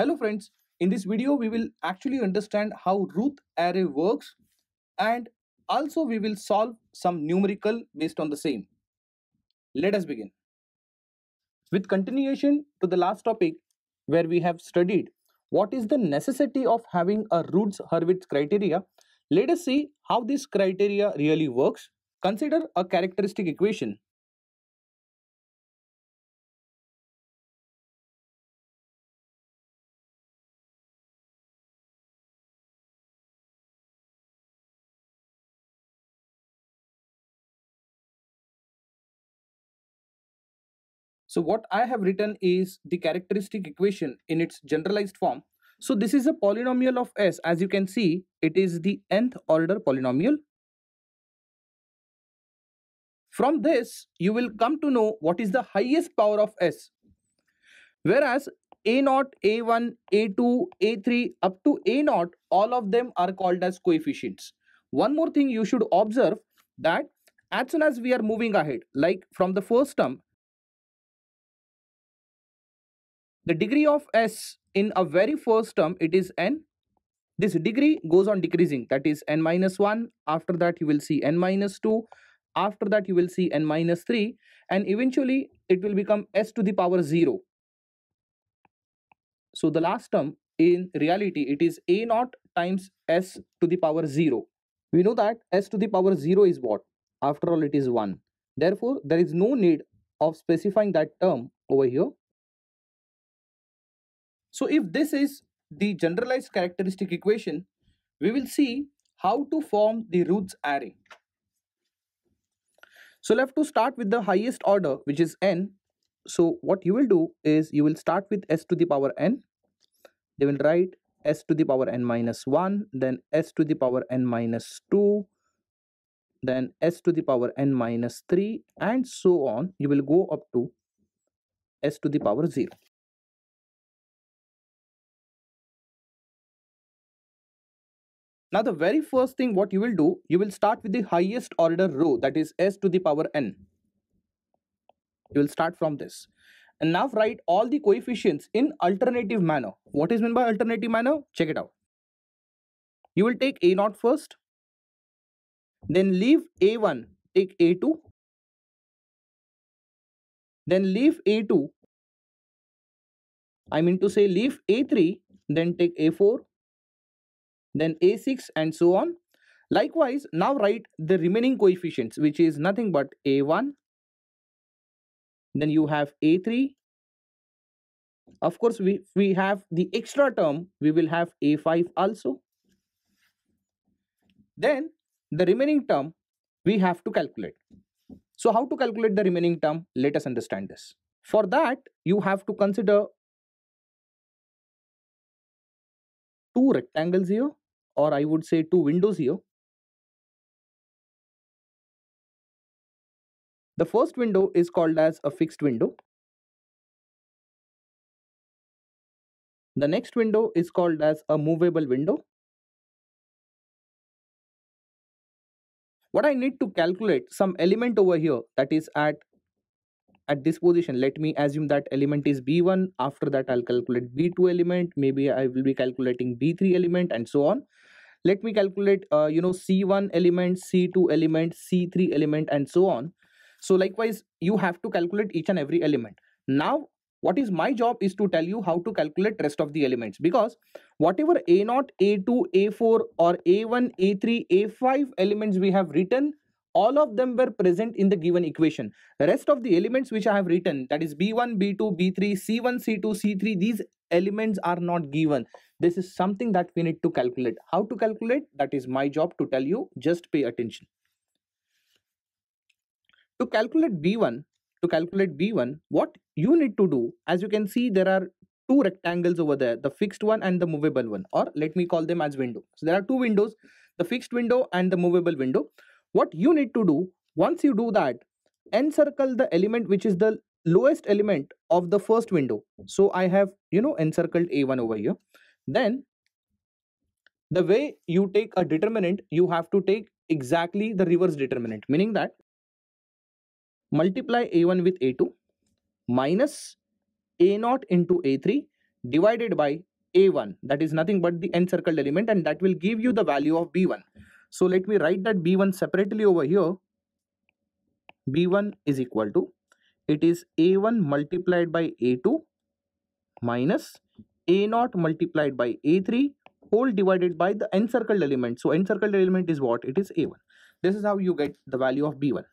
Hello friends, in this video we will actually understand how root array works and also we will solve some numerical based on the same. Let us begin. With continuation to the last topic where we have studied what is the necessity of having a roots Hurwitz criteria, let us see how this criteria really works. Consider a characteristic equation So what I have written is the characteristic equation in its generalized form. So this is a polynomial of S. As you can see, it is the nth order polynomial. From this, you will come to know what is the highest power of S. Whereas a0, a1, a2, a3 up to a0, all of them are called as coefficients. One more thing you should observe that as soon as we are moving ahead, like from the first term, the degree of s in a very first term it is n this degree goes on decreasing that is n minus 1 after that you will see n minus 2 after that you will see n minus 3 and eventually it will become s to the power 0 so the last term in reality it is a naught times s to the power 0 we know that s to the power 0 is what after all it is 1 therefore there is no need of specifying that term over here so if this is the generalized characteristic equation, we will see how to form the roots array. So we have to start with the highest order, which is n. So what you will do is you will start with s to the power n. They will write s to the power n minus 1, then s to the power n minus 2, then s to the power n minus 3 and so on. You will go up to s to the power 0. Now the very first thing what you will do, you will start with the highest order row that is s to the power n. You will start from this. And now write all the coefficients in alternative manner. What is meant by alternative manner? Check it out. You will take a0 first. Then leave a1, take a2. Then leave a2. I mean to say leave a3, then take a4, then a6 and so on. Likewise, now write the remaining coefficients which is nothing but a1, then you have a3. Of course, we, we have the extra term, we will have a5 also. Then the remaining term we have to calculate. So how to calculate the remaining term? Let us understand this. For that, you have to consider two rectangles here or I would say two windows here. The first window is called as a fixed window. The next window is called as a movable window. What I need to calculate some element over here that is at at this position let me assume that element is b1 after that i'll calculate b2 element maybe i will be calculating b3 element and so on let me calculate uh, you know c1 element c2 element c3 element and so on so likewise you have to calculate each and every element now what is my job is to tell you how to calculate rest of the elements because whatever a0 a2 a4 or a1 a3 a5 elements we have written all of them were present in the given equation rest of the elements which i have written that is b1 b2 b3 c1 c2 c3 these elements are not given this is something that we need to calculate how to calculate that is my job to tell you just pay attention to calculate b1 to calculate b1 what you need to do as you can see there are two rectangles over there the fixed one and the movable one or let me call them as window so there are two windows the fixed window and the movable window what you need to do once you do that encircle the element which is the lowest element of the first window. So I have, you know, encircled A1 over here. Then the way you take a determinant, you have to take exactly the reverse determinant, meaning that multiply A1 with A2 minus A0 into A3 divided by A1. That is nothing but the encircled element and that will give you the value of B1. So let me write that B1 separately over here. B1 is equal to it is a1 multiplied by a2 minus a0 multiplied by a3 whole divided by the encircled element. So encircled element is what? It is a1. This is how you get the value of b1.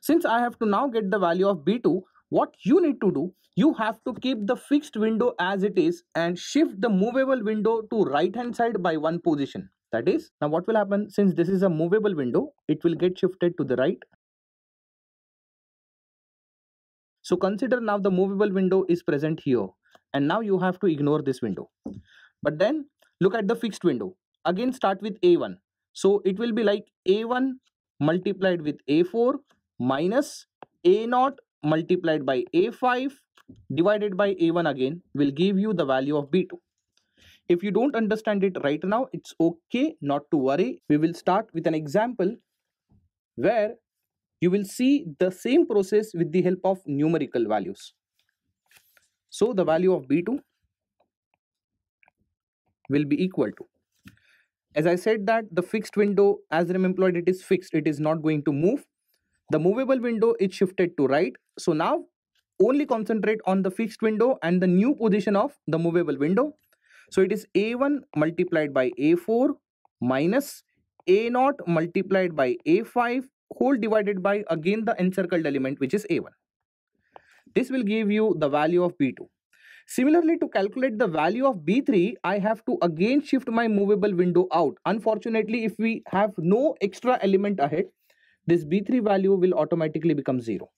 Since I have to now get the value of b2, what you need to do, you have to keep the fixed window as it is and shift the movable window to right hand side by one position. That is, now what will happen since this is a movable window, it will get shifted to the right So consider now the movable window is present here and now you have to ignore this window. But then look at the fixed window. Again start with A1. So it will be like A1 multiplied with A4 minus A0 multiplied by A5 divided by A1 again will give you the value of B2. If you don't understand it right now, it's okay not to worry. We will start with an example where you will see the same process with the help of numerical values. So the value of B2 will be equal to as I said that the fixed window as I'm employed it is fixed it is not going to move the movable window is shifted to right so now only concentrate on the fixed window and the new position of the movable window so it is a1 multiplied by a4 minus a0 multiplied by a5 whole divided by again the encircled element which is a1. This will give you the value of b2. Similarly, to calculate the value of B3, I have to again shift my movable window out. Unfortunately, if we have no extra element ahead, this B3 value will automatically become 0.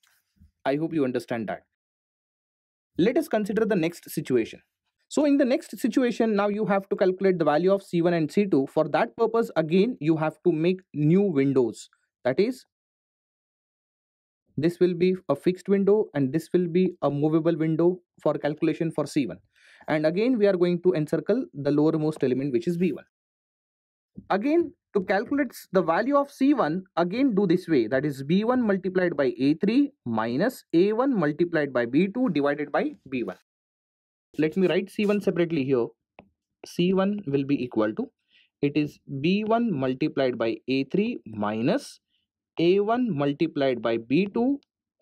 I hope you understand that. Let us consider the next situation. So in the next situation, now you have to calculate the value of C1 and C2. For that purpose, again, you have to make new windows that is this will be a fixed window and this will be a movable window for calculation for C1 and again we are going to encircle the lowermost element which is B1. Again to calculate the value of C1 again do this way that is B1 multiplied by A3 minus A1 multiplied by B2 divided by B1. Let me write C1 separately here. C1 will be equal to it is B1 multiplied by A3 minus a1 multiplied by b2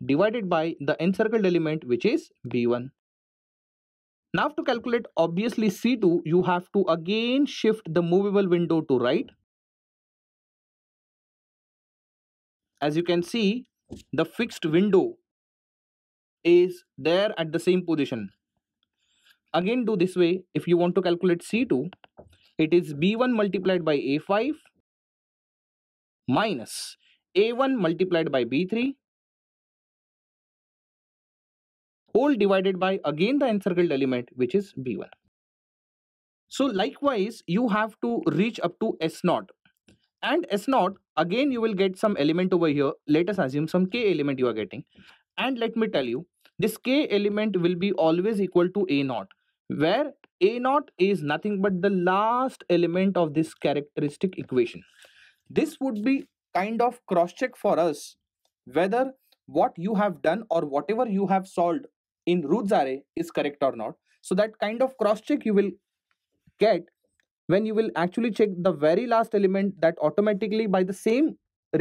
divided by the encircled element which is b1. Now to calculate obviously c2 you have to again shift the movable window to right. As you can see the fixed window is there at the same position. Again do this way if you want to calculate c2 it is b1 multiplied by a5 minus a1 multiplied by b3 whole divided by again the encircled element which is b1. So likewise you have to reach up to s0 and s0 again you will get some element over here let us assume some k element you are getting and let me tell you this k element will be always equal to a0 where a0 is nothing but the last element of this characteristic equation. This would be kind of cross check for us whether what you have done or whatever you have solved in roots array is correct or not so that kind of cross check you will get when you will actually check the very last element that automatically by the same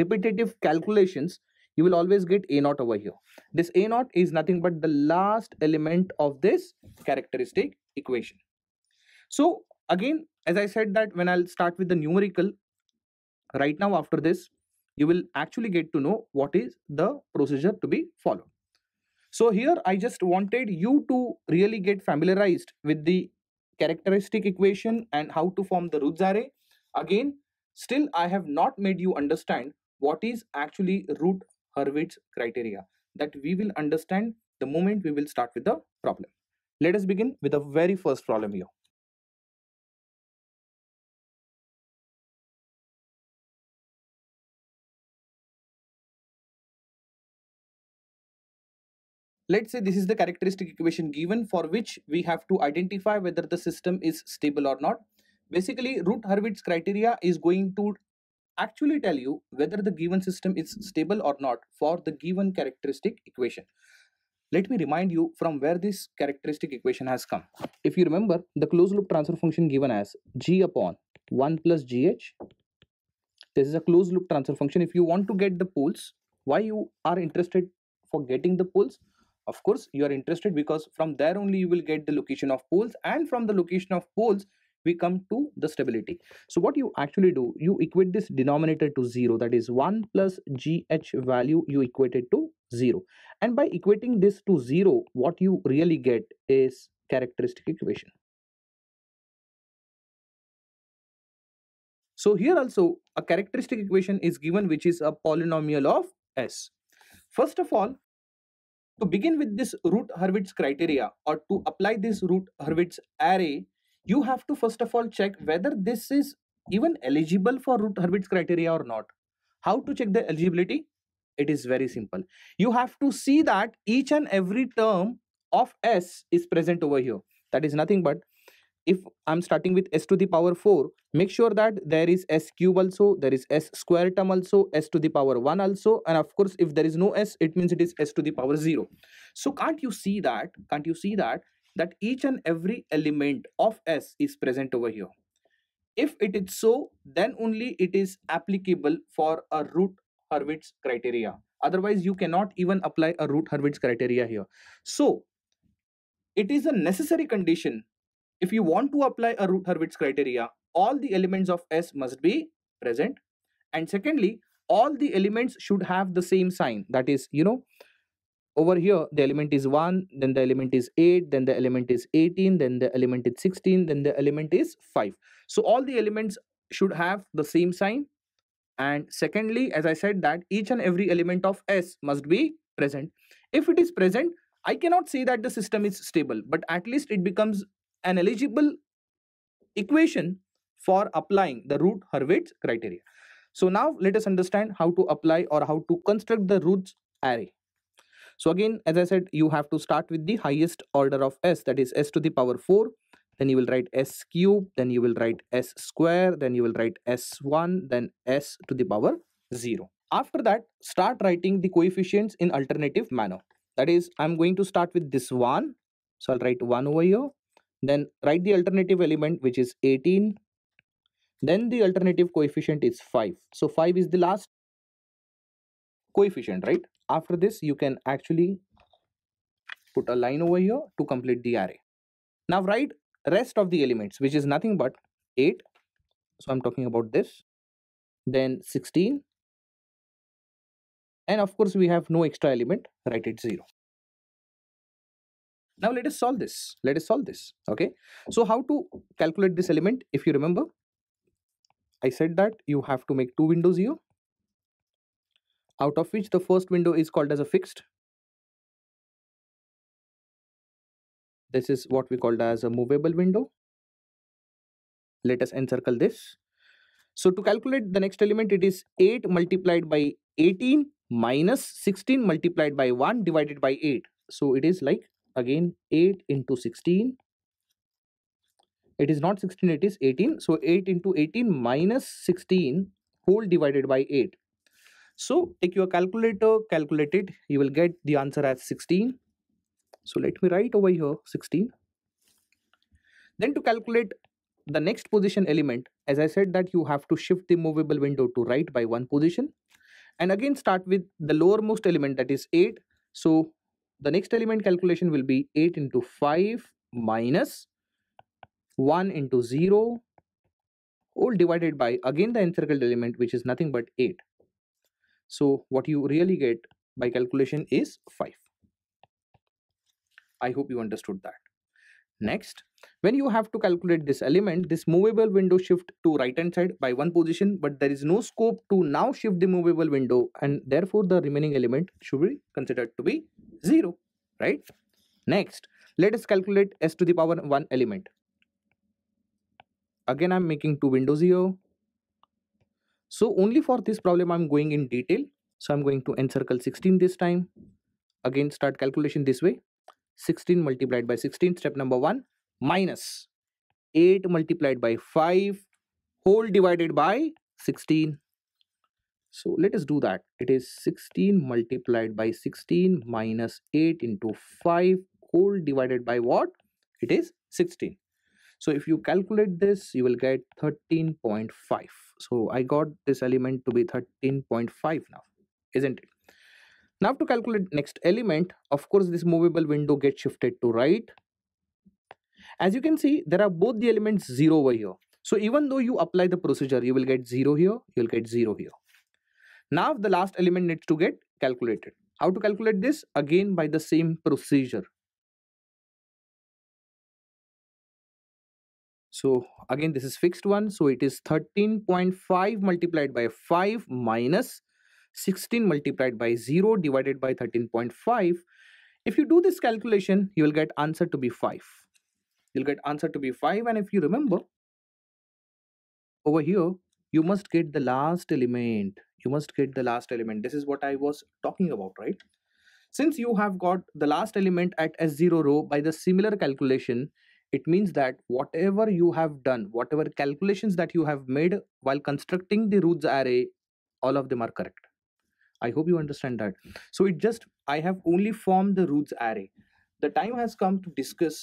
repetitive calculations you will always get a naught over here this a naught is nothing but the last element of this characteristic equation so again as i said that when i'll start with the numerical right now after this you will actually get to know what is the procedure to be followed. So here I just wanted you to really get familiarized with the characteristic equation and how to form the Roots array. Again, still I have not made you understand what is actually root Hurwitz criteria that we will understand the moment we will start with the problem. Let us begin with the very first problem here. Let's say this is the characteristic equation given for which we have to identify whether the system is stable or not. Basically, Root-Hurwitz criteria is going to actually tell you whether the given system is stable or not for the given characteristic equation. Let me remind you from where this characteristic equation has come. If you remember, the closed loop transfer function given as g upon 1 plus gh. This is a closed loop transfer function. If you want to get the poles, why you are interested for getting the poles? of course you are interested because from there only you will get the location of poles and from the location of poles we come to the stability so what you actually do you equate this denominator to zero that is 1 plus gh value you equate it to zero and by equating this to zero what you really get is characteristic equation so here also a characteristic equation is given which is a polynomial of s first of all to begin with this root-Hurwitz criteria or to apply this root-Hurwitz array, you have to first of all check whether this is even eligible for root-Hurwitz criteria or not. How to check the eligibility? It is very simple. You have to see that each and every term of S is present over here. That is nothing but if I'm starting with s to the power 4, make sure that there is s cube also, there is s square term also, s to the power 1 also, and of course, if there is no s, it means it is s to the power 0. So can't you see that, can't you see that, that each and every element of s is present over here. If it is so, then only it is applicable for a root Hurwitz criteria. Otherwise, you cannot even apply a root Hurwitz criteria here. So, it is a necessary condition if you want to apply a Root-Hurwitz criteria, all the elements of S must be present. And secondly, all the elements should have the same sign. That is, you know, over here, the element is 1, then the element is 8, then the element is 18, then the element is 16, then the element is 5. So all the elements should have the same sign. And secondly, as I said that each and every element of S must be present. If it is present, I cannot say that the system is stable, but at least it becomes an eligible equation for applying the root Hurwitz criteria. So now let us understand how to apply or how to construct the roots array. So again, as I said, you have to start with the highest order of s, that is s to the power 4. Then you will write s cube, then you will write s square, then you will write s1, then s to the power 0. After that, start writing the coefficients in alternative manner. That is, I'm going to start with this 1. So I'll write 1 over here. Then write the alternative element which is 18. Then the alternative coefficient is 5. So 5 is the last coefficient, right? After this, you can actually put a line over here to complete the array. Now write rest of the elements which is nothing but 8. So I'm talking about this. Then 16 and of course we have no extra element write it 0 now let us solve this. Let us solve this. Okay. So how to calculate this element? If you remember, I said that you have to make two windows here. Out of which the first window is called as a fixed. This is what we called as a movable window. Let us encircle this. So to calculate the next element, it is 8 multiplied by 18 minus 16 multiplied by 1 divided by 8. So it is like again 8 into 16 it is not 16 it is 18 so 8 into 18 minus 16 whole divided by 8 so take your calculator calculate it you will get the answer as 16 so let me write over here 16 then to calculate the next position element as i said that you have to shift the movable window to right by one position and again start with the lowermost element that is 8 so the next element calculation will be 8 into 5 minus 1 into 0 all divided by again the encircled element which is nothing but 8. So what you really get by calculation is 5. I hope you understood that. Next, when you have to calculate this element, this movable window shift to right hand side by one position, but there is no scope to now shift the movable window and therefore the remaining element should be considered to be 0, right? Next, let us calculate s to the power 1 element. Again, I'm making two windows here. So only for this problem, I'm going in detail. So I'm going to encircle 16 this time. Again, start calculation this way. 16 multiplied by 16, step number 1 minus 8 multiplied by 5 whole divided by 16. So let us do that. It is 16 multiplied by 16 minus 8 into 5 whole divided by what? It is 16. So if you calculate this, you will get 13.5. So I got this element to be 13.5 now, isn't it? Now to calculate next element, of course, this movable window gets shifted to right. As you can see, there are both the elements 0 over here. So even though you apply the procedure, you will get 0 here, you'll get 0 here. Now the last element needs to get calculated. How to calculate this? Again by the same procedure. So again this is fixed one. So it is 13.5 multiplied by 5 minus 16 multiplied by 0 divided by 13.5. If you do this calculation, you will get answer to be 5 you'll get answer to be 5 and if you remember over here you must get the last element you must get the last element this is what i was talking about right since you have got the last element at s0 row by the similar calculation it means that whatever you have done whatever calculations that you have made while constructing the roots array all of them are correct i hope you understand that so it just i have only formed the roots array the time has come to discuss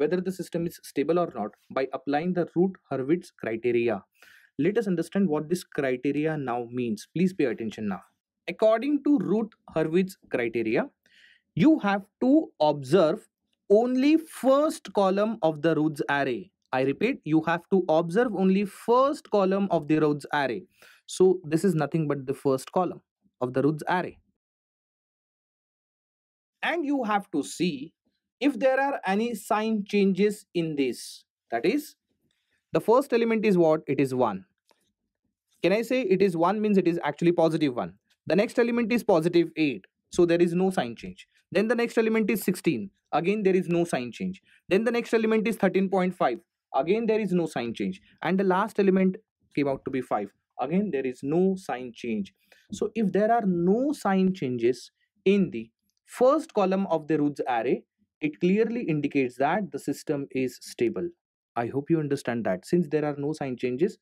whether the system is stable or not by applying the root Hurwitz criteria. Let us understand what this criteria now means. Please pay attention now. According to root Hurwitz criteria, you have to observe only first column of the roots array. I repeat, you have to observe only first column of the roots array. So this is nothing but the first column of the roots array. And you have to see if there are any sign changes in this that is the first element is what it is 1 can i say it is 1 means it is actually positive 1 the next element is positive 8 so there is no sign change then the next element is 16 again there is no sign change then the next element is 13.5 again there is no sign change and the last element came out to be 5 again there is no sign change so if there are no sign changes in the first column of the roots array it clearly indicates that the system is stable. I hope you understand that. Since there are no sign changes,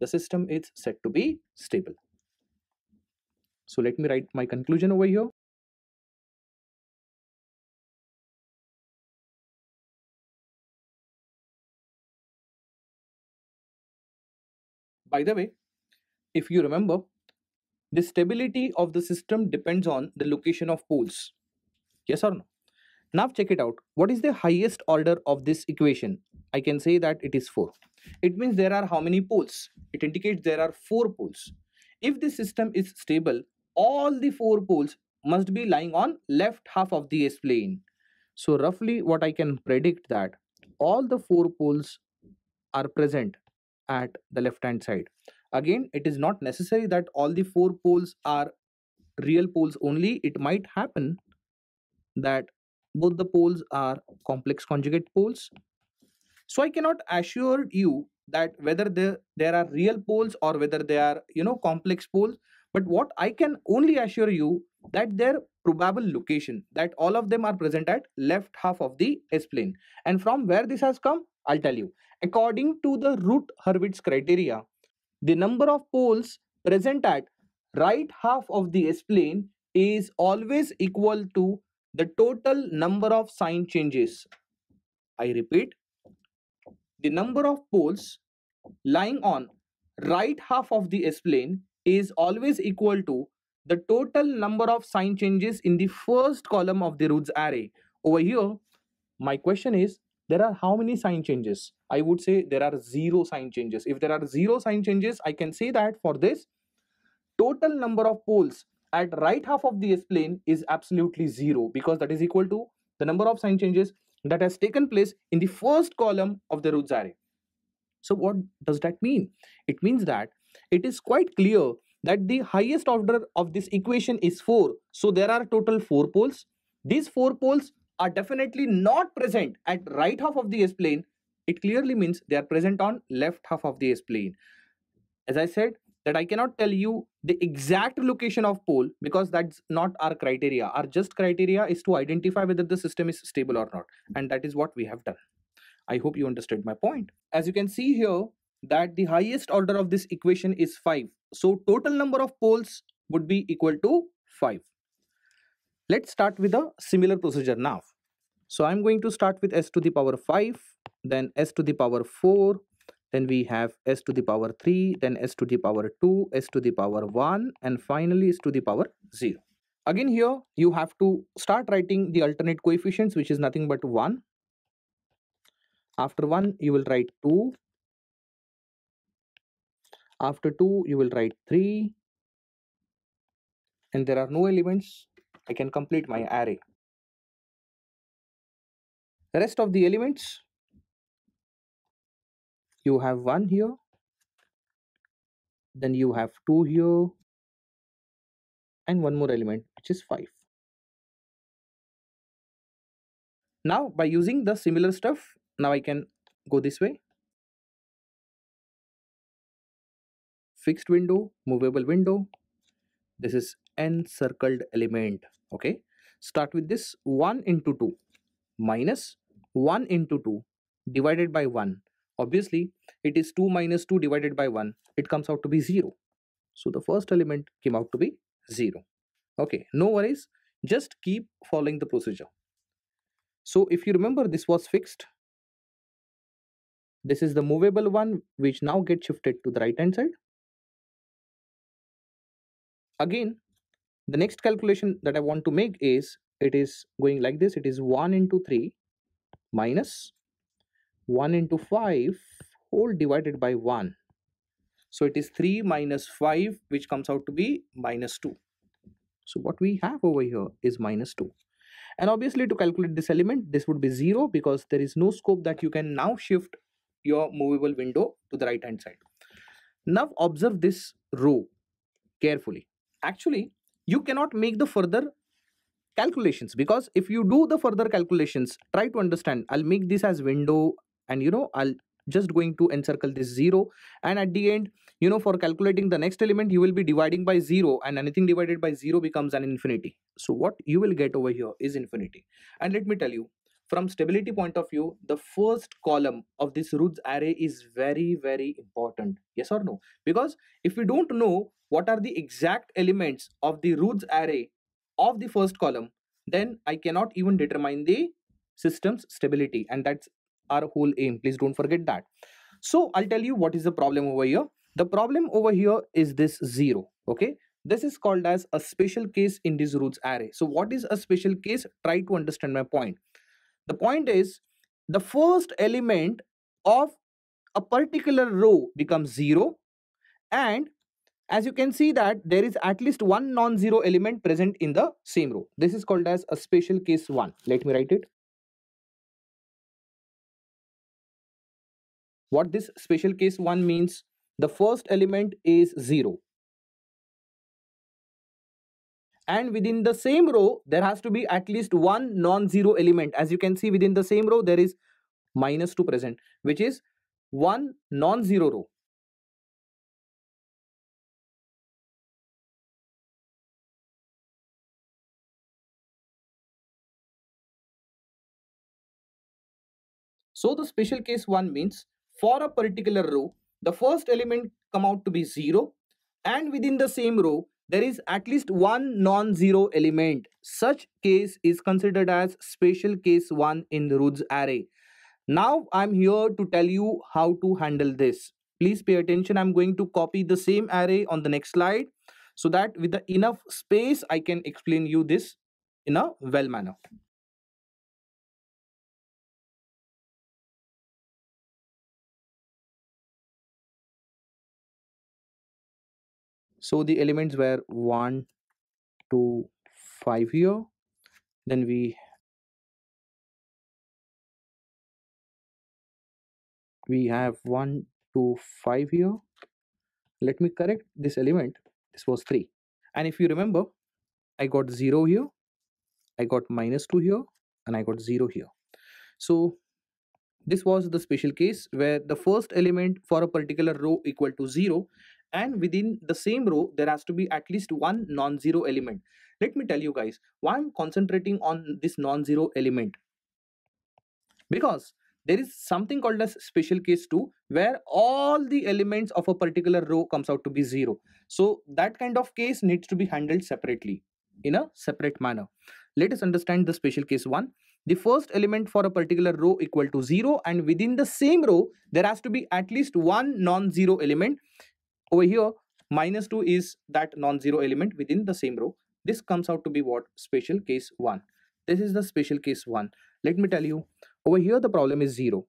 the system is said to be stable. So let me write my conclusion over here. By the way, if you remember, the stability of the system depends on the location of poles. Yes or no? Now check it out. What is the highest order of this equation? I can say that it is 4. It means there are how many poles? It indicates there are 4 poles. If the system is stable, all the 4 poles must be lying on left half of the S-plane. So roughly what I can predict that all the 4 poles are present at the left hand side. Again, it is not necessary that all the 4 poles are real poles only. It might happen that both the poles are complex conjugate poles. So I cannot assure you that whether there, there are real poles or whether they are, you know, complex poles. But what I can only assure you that their probable location, that all of them are present at left half of the S-plane. And from where this has come, I'll tell you. According to the root Hurwitz criteria, the number of poles present at right half of the S-plane is always equal to the total number of sign changes. I repeat, the number of poles lying on right half of the S-plane is always equal to the total number of sign changes in the first column of the roots array. Over here, my question is, there are how many sign changes? I would say there are zero sign changes. If there are zero sign changes, I can say that for this, total number of poles at right half of the s-plane is absolutely zero because that is equal to the number of sign changes that has taken place in the first column of the Roots array. So what does that mean? It means that it is quite clear that the highest order of this equation is 4. So there are total 4 poles. These 4 poles are definitely not present at right half of the S-plane. It clearly means they are present on left half of the S-plane. As I said, that I cannot tell you the exact location of pole because that's not our criteria. Our just criteria is to identify whether the system is stable or not. And that is what we have done. I hope you understood my point. As you can see here that the highest order of this equation is 5. So total number of poles would be equal to 5. Let's start with a similar procedure now. So I'm going to start with s to the power 5, then s to the power 4, then we have s to the power 3 then s to the power 2 s to the power 1 and finally s to the power 0 again here you have to start writing the alternate coefficients which is nothing but 1 after 1 you will write 2 after 2 you will write 3 and there are no elements i can complete my array the rest of the elements you have one here then you have two here and one more element which is five now by using the similar stuff now i can go this way fixed window movable window this is encircled element okay start with this 1 into 2 minus 1 into 2 divided by 1 Obviously, it is 2 minus 2 divided by 1. It comes out to be 0. So the first element came out to be 0. Okay, no worries. Just keep following the procedure. So if you remember, this was fixed. This is the movable one, which now gets shifted to the right hand side. Again, the next calculation that I want to make is, it is going like this. It is 1 into 3 minus 1 into 5 whole divided by 1 so it is 3 minus 5 which comes out to be minus 2 so what we have over here is minus 2 and obviously to calculate this element this would be 0 because there is no scope that you can now shift your movable window to the right hand side now observe this row carefully actually you cannot make the further calculations because if you do the further calculations try to understand i'll make this as window and you know i'll just going to encircle this zero and at the end you know for calculating the next element you will be dividing by zero and anything divided by zero becomes an infinity so what you will get over here is infinity and let me tell you from stability point of view the first column of this roots array is very very important yes or no because if we don't know what are the exact elements of the roots array of the first column then i cannot even determine the system's stability and that's our whole aim please don't forget that so i'll tell you what is the problem over here the problem over here is this zero okay this is called as a special case in this roots array so what is a special case try to understand my point the point is the first element of a particular row becomes zero and as you can see that there is at least one non-zero element present in the same row. This is called as a special case 1. Let me write it. What this special case 1 means, the first element is 0. And within the same row, there has to be at least one non-zero element. As you can see within the same row, there is minus 2 present, which is one non-zero row. So the special case 1 means for a particular row, the first element come out to be 0 and within the same row, there is at least one non-zero element. Such case is considered as special case 1 in the Roots array. Now I'm here to tell you how to handle this. Please pay attention. I'm going to copy the same array on the next slide so that with the enough space, I can explain you this in a well manner. so the elements were 1 to 5 here then we we have 1 2 5 here let me correct this element this was 3 and if you remember i got 0 here i got minus 2 here and i got 0 here so this was the special case where the first element for a particular row equal to 0 and within the same row there has to be at least one non-zero element let me tell you guys why i'm concentrating on this non-zero element because there is something called as special case 2 where all the elements of a particular row comes out to be zero so that kind of case needs to be handled separately in a separate manner let us understand the special case 1 the first element for a particular row equal to 0 and within the same row there has to be at least one non-zero element over here, minus 2 is that non-zero element within the same row. This comes out to be what? Special case 1. This is the special case 1. Let me tell you, over here the problem is 0.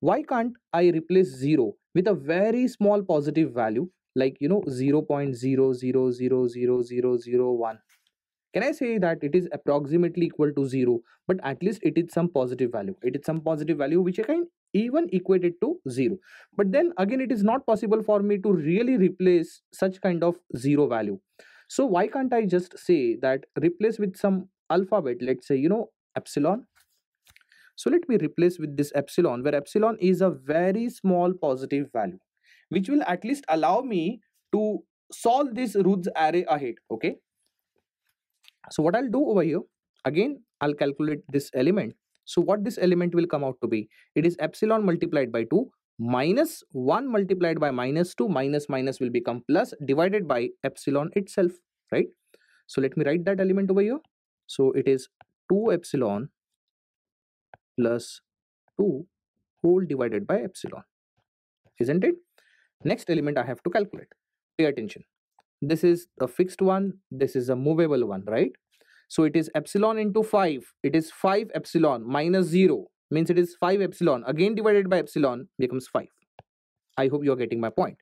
Why can't I replace 0 with a very small positive value like you know 0 0.00000001? Can I say that it is approximately equal to 0, but at least it is some positive value. It is some positive value which I can even equate it to 0. But then again, it is not possible for me to really replace such kind of 0 value. So why can't I just say that replace with some alphabet, let's say, you know, epsilon. So let me replace with this epsilon, where epsilon is a very small positive value, which will at least allow me to solve this roots array ahead, okay? So what I'll do over here, again, I'll calculate this element. So what this element will come out to be? It is epsilon multiplied by 2 minus 1 multiplied by minus 2 minus minus will become plus divided by epsilon itself, right? So let me write that element over here. So it is 2 epsilon plus 2 whole divided by epsilon, isn't it? Next element I have to calculate. Pay attention this is a fixed one this is a movable one right so it is epsilon into 5 it is 5 epsilon minus 0 means it is 5 epsilon again divided by epsilon becomes 5 i hope you are getting my point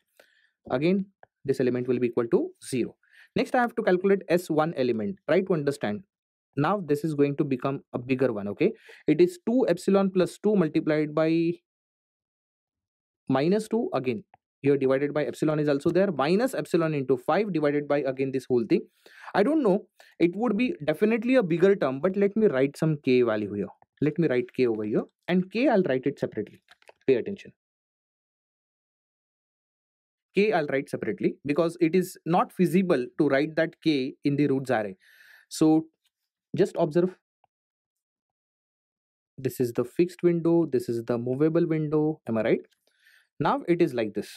again this element will be equal to 0 next i have to calculate s1 element try to understand now this is going to become a bigger one okay it is 2 epsilon plus 2 multiplied by minus 2 again here divided by epsilon is also there minus epsilon into 5 divided by again this whole thing i don't know it would be definitely a bigger term but let me write some k value here let me write k over here and k i'll write it separately pay attention k i'll write separately because it is not feasible to write that k in the roots array so just observe this is the fixed window this is the movable window am i right now it is like this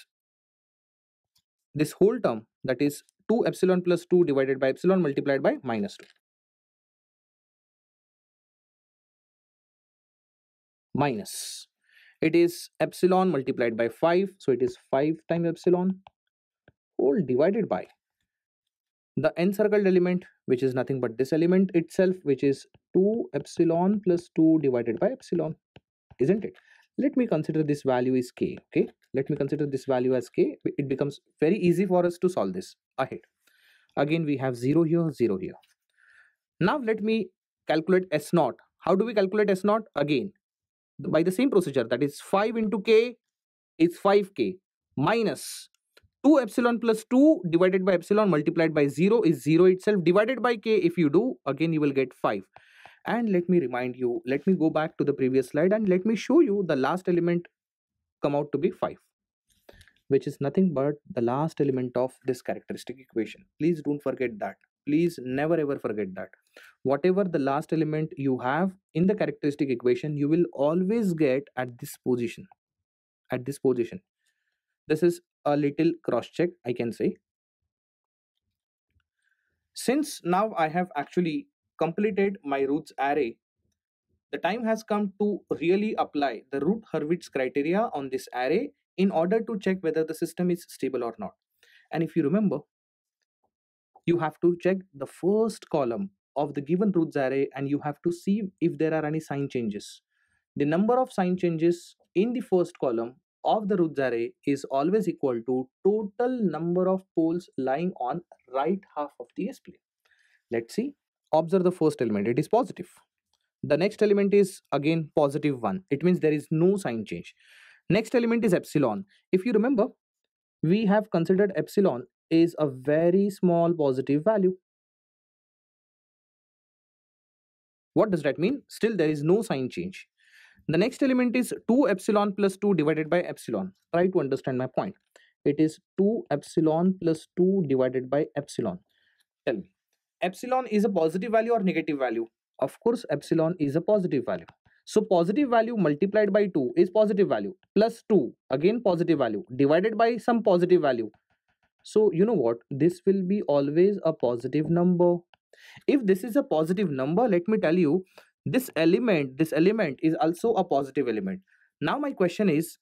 this whole term that is 2 epsilon plus 2 divided by epsilon multiplied by minus 2 minus it is epsilon multiplied by 5 so it is 5 times epsilon all divided by the encircled element which is nothing but this element itself which is 2 epsilon plus 2 divided by epsilon isn't it let me consider this value is k okay let me consider this value as k it becomes very easy for us to solve this ahead again we have 0 here 0 here now let me calculate s naught how do we calculate s naught again by the same procedure that is 5 into k is 5k minus 2 epsilon plus 2 divided by epsilon multiplied by 0 is 0 itself divided by k if you do again you will get 5 and let me remind you let me go back to the previous slide and let me show you the last element come out to be 5 which is nothing but the last element of this characteristic equation please don't forget that please never ever forget that whatever the last element you have in the characteristic equation you will always get at this position at this position this is a little cross check i can say since now i have actually completed my roots array, the time has come to really apply the root Hurwitz criteria on this array in order to check whether the system is stable or not. And if you remember, you have to check the first column of the given roots array and you have to see if there are any sign changes. The number of sign changes in the first column of the roots array is always equal to total number of poles lying on right half of the S-plane. Let's see observe the first element it is positive the next element is again positive 1 it means there is no sign change next element is epsilon if you remember we have considered epsilon is a very small positive value what does that mean still there is no sign change the next element is 2 epsilon plus 2 divided by epsilon try to understand my point it is 2 epsilon plus 2 divided by epsilon tell me epsilon is a positive value or negative value? Of course, epsilon is a positive value. So positive value multiplied by 2 is positive value plus 2 again positive value divided by some positive value. So you know what this will be always a positive number. If this is a positive number let me tell you this element this element is also a positive element. Now my question is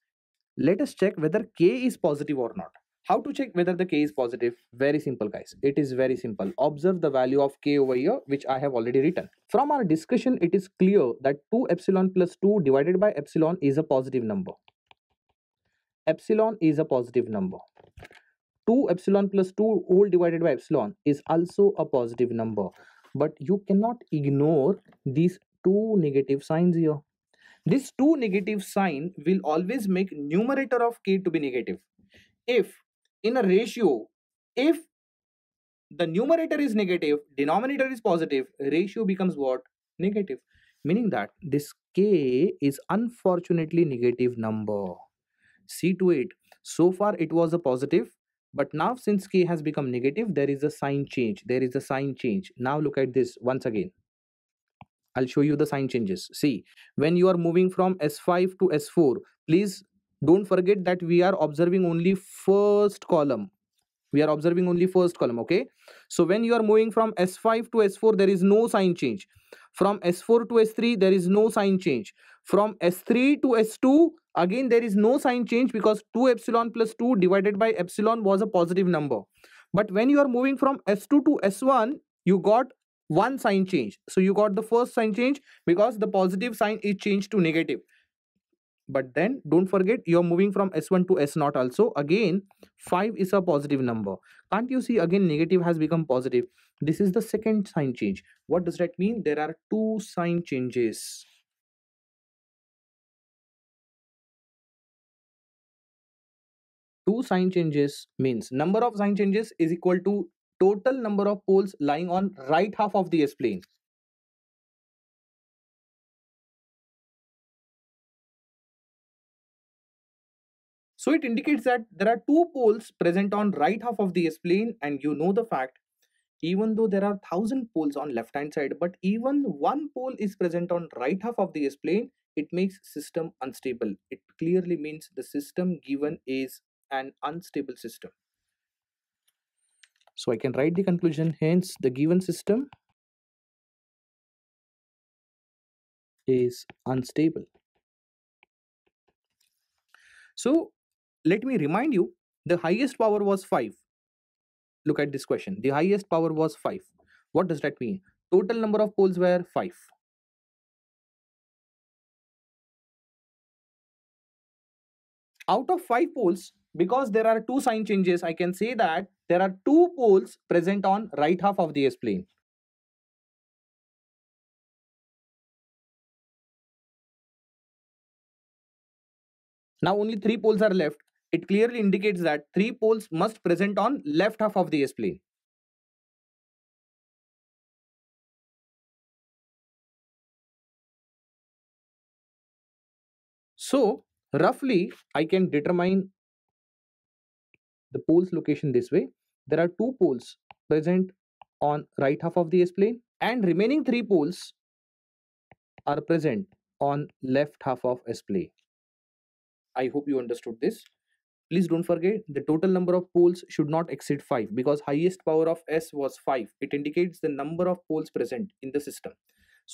let us check whether k is positive or not. How to check whether the K is positive? Very simple guys. It is very simple. Observe the value of K over here which I have already written. From our discussion it is clear that 2 epsilon plus 2 divided by epsilon is a positive number. Epsilon is a positive number. 2 epsilon plus 2 whole divided by epsilon is also a positive number. But you cannot ignore these two negative signs here. This two negative sign will always make numerator of k to be negative. If in a ratio if the numerator is negative denominator is positive ratio becomes what negative meaning that this k is unfortunately negative number see to it so far it was a positive but now since k has become negative there is a sign change there is a sign change now look at this once again i'll show you the sign changes see when you are moving from s5 to s4 please don't forget that we are observing only first column we are observing only first column okay so when you are moving from s5 to s4 there is no sign change from s4 to s3 there is no sign change from s3 to s2 again there is no sign change because 2 epsilon plus 2 divided by epsilon was a positive number but when you are moving from s2 to s1 you got one sign change so you got the first sign change because the positive sign is changed to negative but then don't forget you're moving from S1 to S0 also. Again, 5 is a positive number. Can't you see again negative has become positive? This is the second sign change. What does that mean? There are two sign changes. Two sign changes means number of sign changes is equal to total number of poles lying on right half of the S-plane. So it indicates that there are two poles present on right half of the S-plane and you know the fact even though there are thousand poles on left hand side but even one pole is present on right half of the S-plane it makes system unstable. It clearly means the system given is an unstable system. So I can write the conclusion hence the given system is unstable. So let me remind you the highest power was 5 look at this question the highest power was 5 what does that mean total number of poles were 5 out of 5 poles because there are two sign changes i can say that there are two poles present on right half of the s plane now only three poles are left it clearly indicates that three poles must present on left half of the S-plane. So roughly I can determine the pole's location this way. There are two poles present on right half of the S-plane and remaining three poles are present on left half of S-plane. I hope you understood this please don't forget the total number of poles should not exceed 5 because highest power of s was 5 it indicates the number of poles present in the system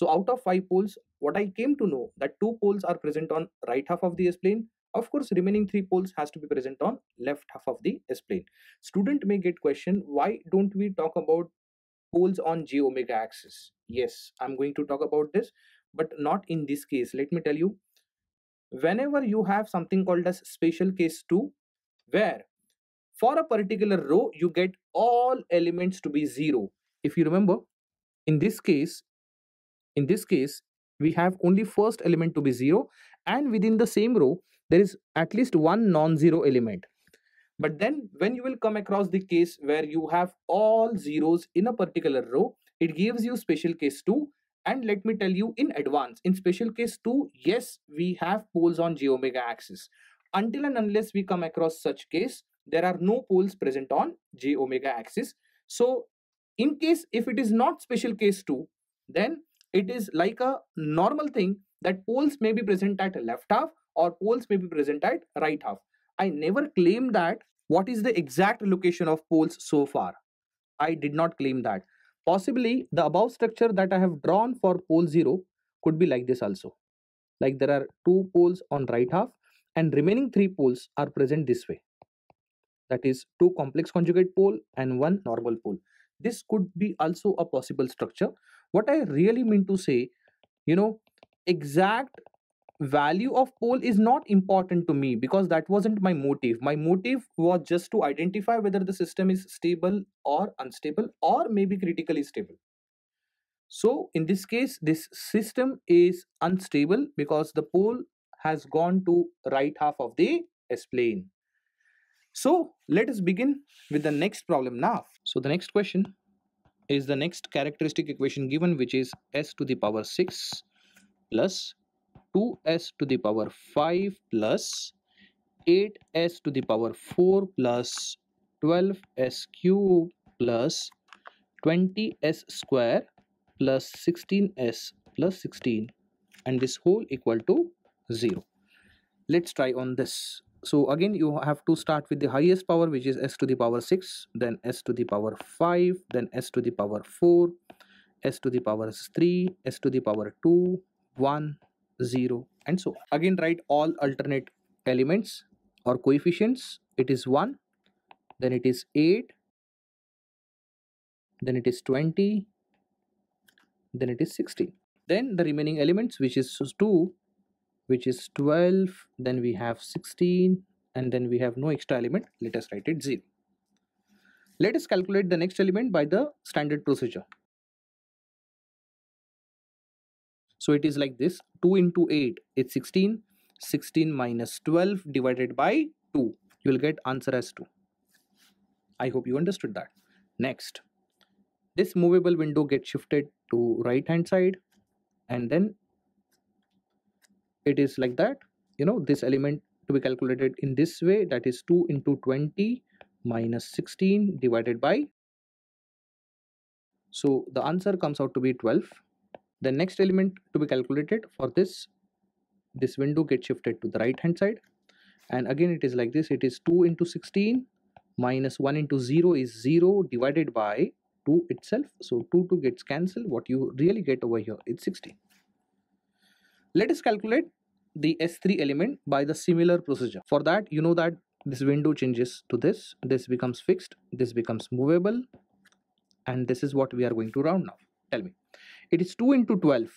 so out of 5 poles what i came to know that two poles are present on right half of the s plane of course remaining three poles has to be present on left half of the s plane student may get question why don't we talk about poles on j omega axis yes i'm going to talk about this but not in this case let me tell you whenever you have something called as special case 2 where for a particular row you get all elements to be zero if you remember in this case in this case we have only first element to be zero and within the same row there is at least one non-zero element but then when you will come across the case where you have all zeros in a particular row it gives you special case 2 and let me tell you in advance in special case 2 yes we have poles on j omega axis until and unless we come across such case there are no poles present on j omega axis so in case if it is not special case 2 then it is like a normal thing that poles may be present at left half or poles may be present at right half i never claim that what is the exact location of poles so far i did not claim that possibly the above structure that i have drawn for pole 0 could be like this also like there are two poles on right half and remaining three poles are present this way that is two complex conjugate pole and one normal pole this could be also a possible structure what i really mean to say you know exact value of pole is not important to me because that wasn't my motive my motive was just to identify whether the system is stable or unstable or maybe critically stable so in this case this system is unstable because the pole has gone to right half of the S-plane. So let us begin with the next problem now. So the next question is the next characteristic equation given which is s to the power 6 plus 2s to the power 5 plus 8s to the power 4 plus 12s cube plus 20s square plus 16s plus 16 and this whole equal to 0 let's try on this so again you have to start with the highest power which is s to the power 6 then s to the power 5 then s to the power 4 s to the power 3 s to the power 2 1 0 and so on. again write all alternate elements or coefficients it is 1 then it is 8 then it is 20 then it is 16 then the remaining elements which is 2 which is 12 then we have 16 and then we have no extra element let us write it 0 let us calculate the next element by the standard procedure so it is like this 2 into 8 is 16 16 minus 12 divided by 2 you will get answer as 2 i hope you understood that next this movable window gets shifted to right hand side and then it is like that you know this element to be calculated in this way that is 2 into 20 minus 16 divided by so the answer comes out to be 12 the next element to be calculated for this this window gets shifted to the right hand side and again it is like this it is 2 into 16 minus 1 into 0 is 0 divided by 2 itself so 2 2 gets cancelled what you really get over here is 16 let us calculate the S3 element by the similar procedure. For that, you know that this window changes to this, this becomes fixed, this becomes movable, and this is what we are going to round now. Tell me. It is 2 into 12,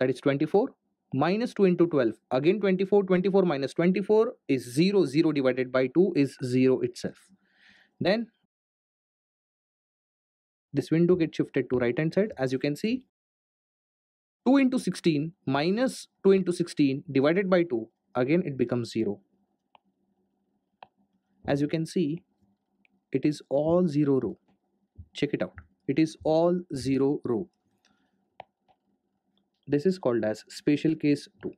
that is 24, minus 2 into 12, again 24, 24 minus 24 is 0, 0 divided by 2 is 0 itself. Then this window gets shifted to right hand side as you can see 2 into 16 minus 2 into 16 divided by 2 again it becomes 0 as you can see it is all 0 row check it out it is all 0 row this is called as special case 2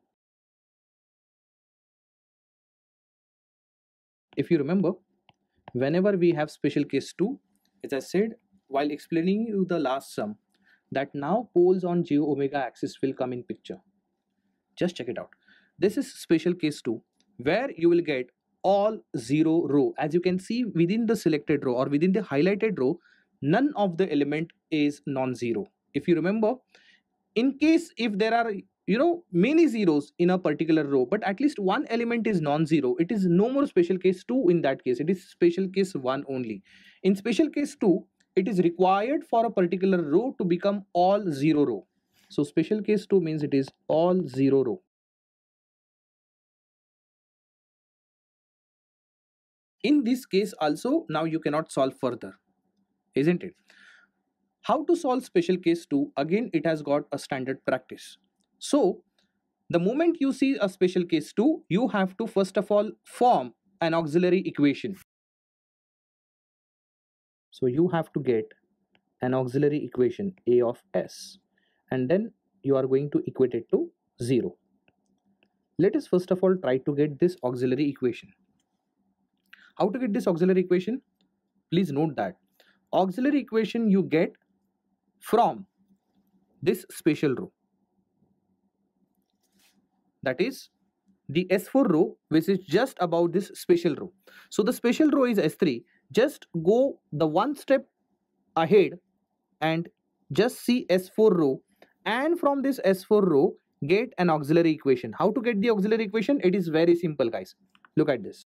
if you remember whenever we have special case 2 as i said while explaining you the last sum that now poles on j omega axis will come in picture. Just check it out. This is special case 2 where you will get all 0 row. As you can see within the selected row or within the highlighted row, none of the element is non-zero. If you remember, in case if there are you know many zeros in a particular row but at least one element is non-zero it is no more special case 2 in that case it is special case 1 only in special case 2 it is required for a particular row to become all zero row so special case 2 means it is all zero row in this case also now you cannot solve further isn't it how to solve special case 2 again it has got a standard practice so the moment you see a special case 2 you have to first of all form an auxiliary equation so you have to get an auxiliary equation A of S and then you are going to equate it to 0. Let us first of all try to get this auxiliary equation. How to get this auxiliary equation? Please note that auxiliary equation you get from this spatial row. That is the S4 row which is just about this spatial row. So the spatial row is S3 just go the one step ahead and just see S4 row and from this S4 row get an auxiliary equation. How to get the auxiliary equation? It is very simple guys. Look at this.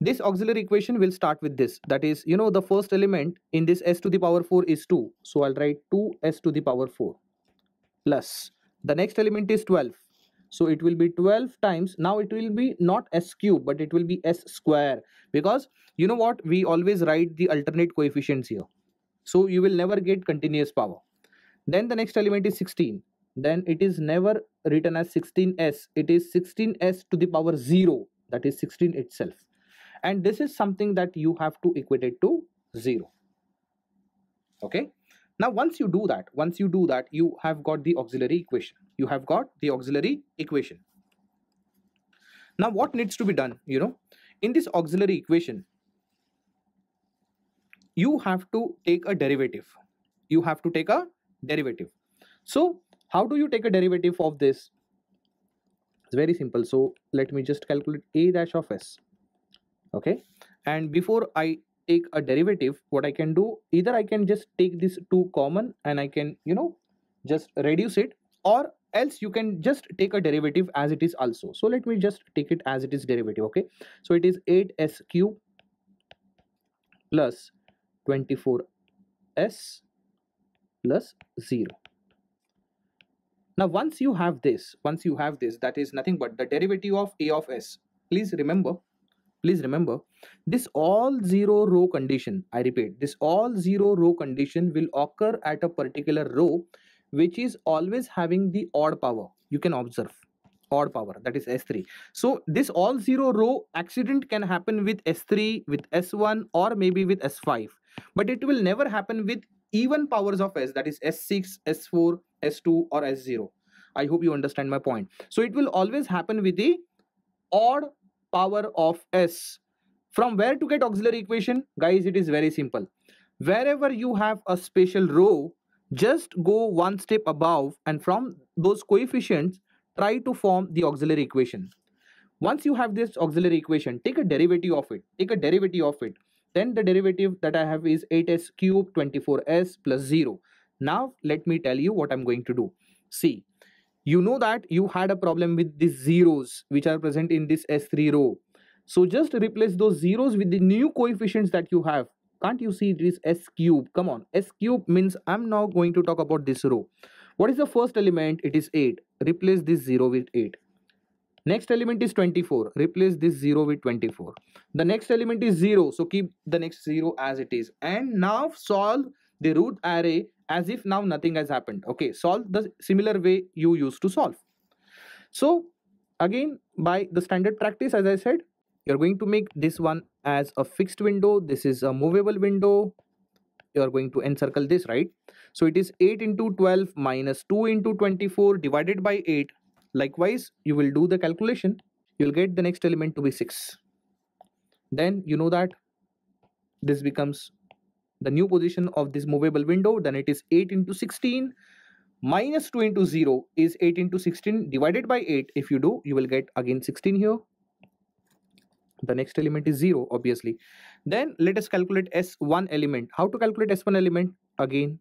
This auxiliary equation will start with this. That is, you know, the first element in this s to the power 4 is 2. So I'll write 2s to the power 4 plus. The next element is 12 so it will be 12 times now it will be not s cube but it will be s square because you know what we always write the alternate coefficients here so you will never get continuous power then the next element is 16 then it is never written as 16s it is 16s to the power 0 that is 16 itself and this is something that you have to equate it to 0 okay now, once you do that, once you do that, you have got the auxiliary equation. You have got the auxiliary equation. Now, what needs to be done? You know, in this auxiliary equation, you have to take a derivative. You have to take a derivative. So, how do you take a derivative of this? It's very simple. So, let me just calculate a dash of s. Okay. And before I take a derivative what i can do either i can just take this two common and i can you know just reduce it or else you can just take a derivative as it is also so let me just take it as it is derivative okay so it is 8s cube plus 24s plus 0 now once you have this once you have this that is nothing but the derivative of a of s please remember please remember this all zero row condition i repeat this all zero row condition will occur at a particular row which is always having the odd power you can observe odd power that is s3 so this all zero row accident can happen with s3 with s1 or maybe with s5 but it will never happen with even powers of s that is s6 s4 s2 or s0 i hope you understand my point so it will always happen with the odd power of s. From where to get auxiliary equation? Guys, it is very simple. Wherever you have a special row, just go one step above and from those coefficients, try to form the auxiliary equation. Once you have this auxiliary equation, take a derivative of it. Take a derivative of it. Then the derivative that I have is 8s cube 24s plus 0. Now, let me tell you what I'm going to do. See, you know that you had a problem with these zeros which are present in this S3 row. So just replace those zeros with the new coefficients that you have. Can't you see this S cube? Come on, S cube means I'm now going to talk about this row. What is the first element? It is 8. Replace this 0 with 8. Next element is 24. Replace this 0 with 24. The next element is 0. So keep the next 0 as it is. And now solve the root array as if now nothing has happened okay solve the similar way you used to solve so again by the standard practice as i said you're going to make this one as a fixed window this is a movable window you're going to encircle this right so it is 8 into 12 minus 2 into 24 divided by 8 likewise you will do the calculation you'll get the next element to be 6 then you know that this becomes the new position of this movable window then it is 8 into 16 minus 2 into 0 is 8 into 16 divided by 8 if you do you will get again 16 here the next element is 0 obviously then let us calculate s1 element how to calculate s1 element again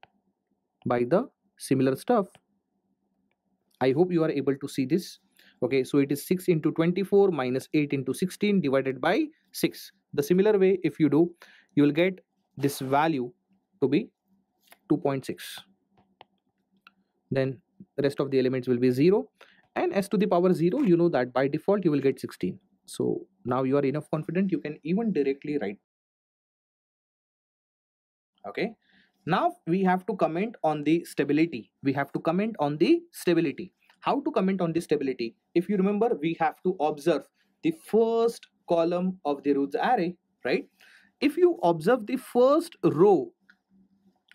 by the similar stuff i hope you are able to see this okay so it is 6 into 24 minus 8 into 16 divided by 6 the similar way if you do you will get this value to be 2.6 then the rest of the elements will be 0 and s to the power 0 you know that by default you will get 16 so now you are enough confident you can even directly write okay now we have to comment on the stability we have to comment on the stability how to comment on the stability if you remember we have to observe the first column of the roots array right if you observe the first row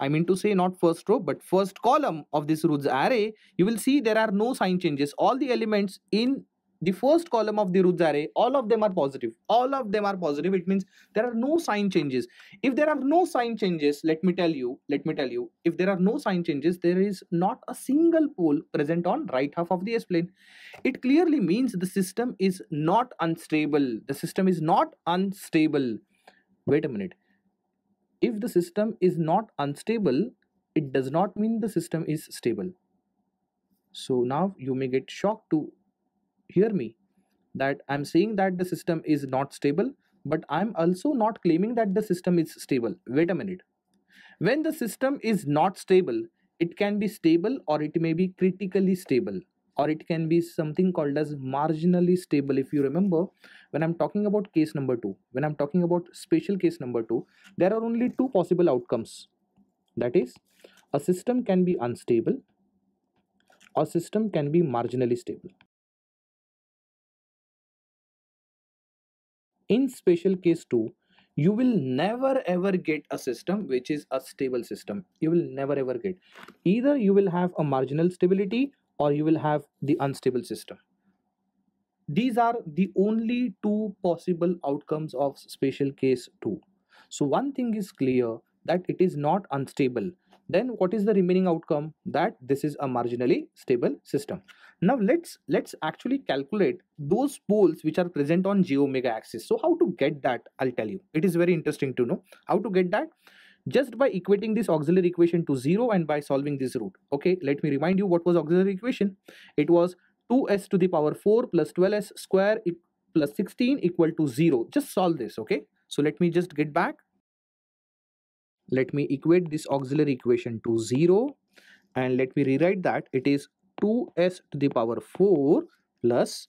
I mean to say not first row but first column of this roots array, you will see there are no sign changes. All the elements in the first column of the roots array, all of them are positive. All of them are positive. It means there are no sign changes. If there are no sign changes, let me tell you, let me tell you, if there are no sign changes, there is not a single pole present on right half of the S-plane. It clearly means the system is not unstable. The system is not unstable wait a minute if the system is not unstable it does not mean the system is stable so now you may get shocked to hear me that i'm saying that the system is not stable but i'm also not claiming that the system is stable wait a minute when the system is not stable it can be stable or it may be critically stable or it can be something called as marginally stable if you remember when i'm talking about case number 2 when i'm talking about special case number 2 there are only two possible outcomes that is a system can be unstable or system can be marginally stable in special case 2 you will never ever get a system which is a stable system you will never ever get either you will have a marginal stability or you will have the unstable system these are the only two possible outcomes of special case 2 so one thing is clear that it is not unstable then what is the remaining outcome that this is a marginally stable system now let's let's actually calculate those poles which are present on j omega axis so how to get that i'll tell you it is very interesting to know how to get that just by equating this auxiliary equation to 0 and by solving this root. Okay, let me remind you what was auxiliary equation. It was 2s to the power 4 plus 12s square 16 equal to 0. Just solve this, okay? So let me just get back. Let me equate this auxiliary equation to 0 and let me rewrite that. It is 2s to the power 4 plus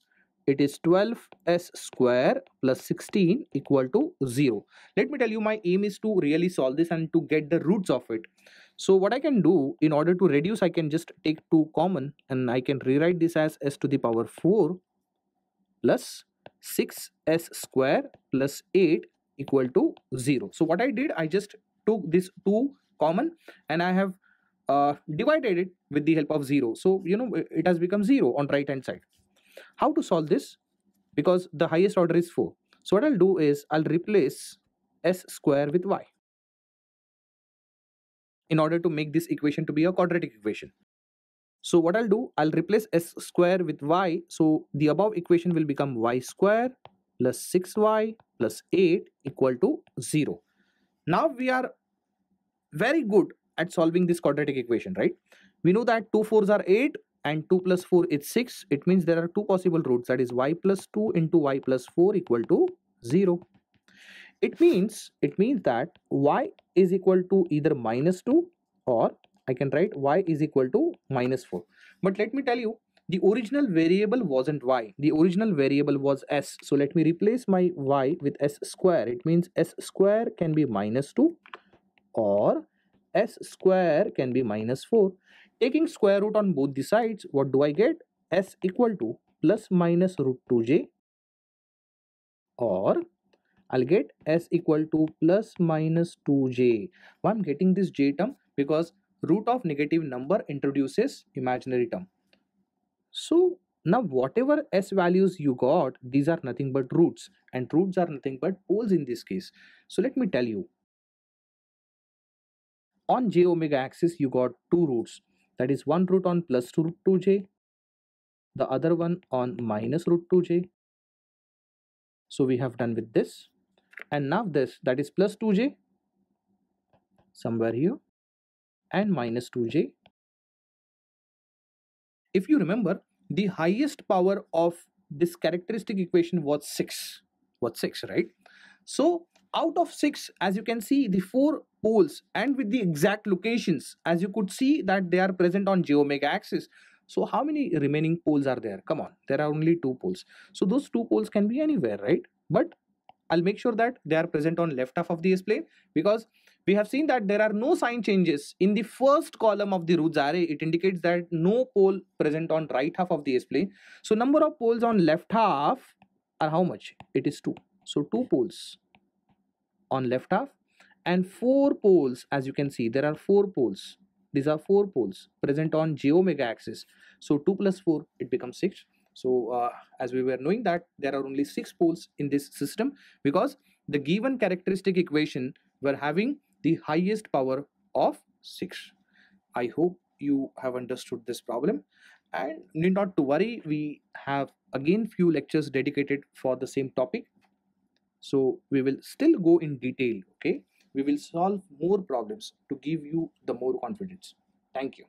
it is 12s square plus 16 equal to 0. Let me tell you my aim is to really solve this and to get the roots of it. So what I can do in order to reduce I can just take 2 common and I can rewrite this as s to the power 4 plus 6s square plus 8 equal to 0. So what I did I just took this 2 common and I have uh, divided it with the help of 0. So you know it has become 0 on right hand side. How to solve this? Because the highest order is 4. So what I'll do is I'll replace s square with y in order to make this equation to be a quadratic equation. So what I'll do, I'll replace s square with y. So the above equation will become y square plus 6y plus 8 equal to 0. Now we are very good at solving this quadratic equation, right? We know that 2 4s are 8, and 2 plus 4 is 6 it means there are two possible roots that is y plus 2 into y plus 4 equal to 0 it means it means that y is equal to either minus 2 or i can write y is equal to minus 4 but let me tell you the original variable wasn't y the original variable was s so let me replace my y with s square it means s square can be minus 2 or s square can be minus 4 Taking square root on both the sides, what do I get? s equal to plus minus root 2j or I'll get s equal to plus minus 2j. Why I'm getting this j term? Because root of negative number introduces imaginary term. So now whatever s values you got, these are nothing but roots and roots are nothing but poles in this case. So let me tell you. On j omega axis you got two roots that is one root on plus root 2j, the other one on minus root 2j. So we have done with this. And now this, that is plus 2j somewhere here and minus 2j. If you remember, the highest power of this characteristic equation was 6 was 6 right so out of six as you can see the four poles and with the exact locations as you could see that they are present on j omega axis so how many remaining poles are there come on there are only two poles so those two poles can be anywhere right but i'll make sure that they are present on left half of the s plane because we have seen that there are no sign changes in the first column of the roots array it indicates that no pole present on right half of the s plane so number of poles on left half are how much it is two so two poles on left half and four poles as you can see there are four poles these are four poles present on j omega axis so 2 plus 4 it becomes 6 so uh, as we were knowing that there are only six poles in this system because the given characteristic equation were having the highest power of 6 i hope you have understood this problem and need not to worry we have again few lectures dedicated for the same topic so we will still go in detail okay we will solve more problems to give you the more confidence thank you